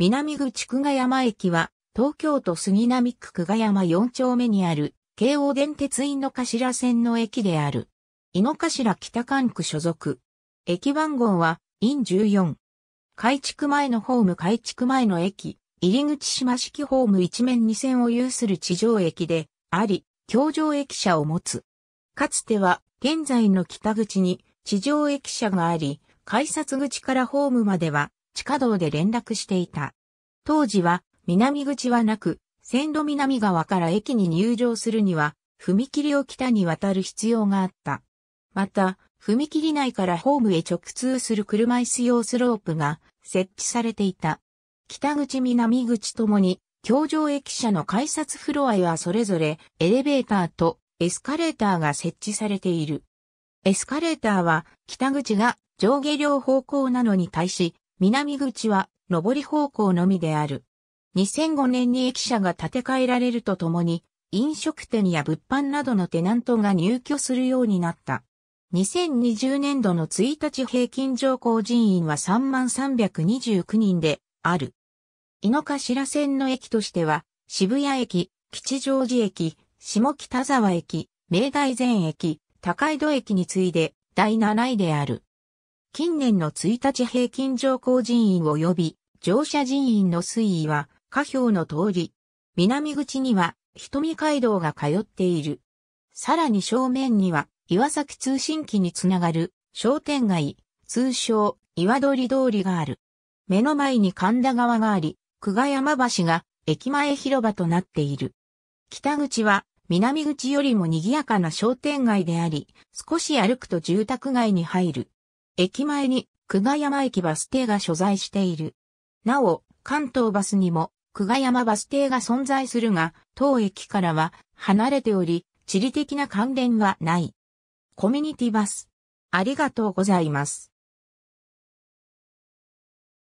南口久我山駅は、東京都杉並区久我山4丁目にある、京王電鉄井の頭線の駅である。井の頭北管区所属。駅番号は、イン14。改築前のホーム改築前の駅、入口島式ホーム一面二線を有する地上駅で、あり、京上駅舎を持つ。かつては、現在の北口に地上駅舎があり、改札口からホームまでは、地下道で連絡していた。当時は南口はなく、線路南側から駅に入場するには、踏切を北に渡る必要があった。また、踏切内からホームへ直通する車椅子用スロープが設置されていた。北口南口ともに、橋上駅舎の改札フロアへはそれぞれエレベーターとエスカレーターが設置されている。エスカレーターは北口が上下両方向なのに対し、南口は上り方向のみである。2005年に駅舎が建て替えられるとともに、飲食店や物販などのテナントが入居するようになった。2020年度の1日平均乗降人員は3329人である。井の頭線の駅としては、渋谷駅、吉祥寺駅、下北沢駅、明大前駅、高井戸駅に次いで第7位である。近年の1日平均乗降人員及び乗車人員の推移は下表の通り、南口には瞳街道が通っている。さらに正面には岩崎通信機につながる商店街、通称岩鳥通りがある。目の前に神田川があり、久我山橋が駅前広場となっている。北口は南口よりも賑やかな商店街であり、少し歩くと住宅街に入る。駅前に久我山駅バス停が所在している。なお、関東バスにも久我山バス停が存在するが、当駅からは離れており、地理的な関連はない。コミュニティバス。ありがとうございます。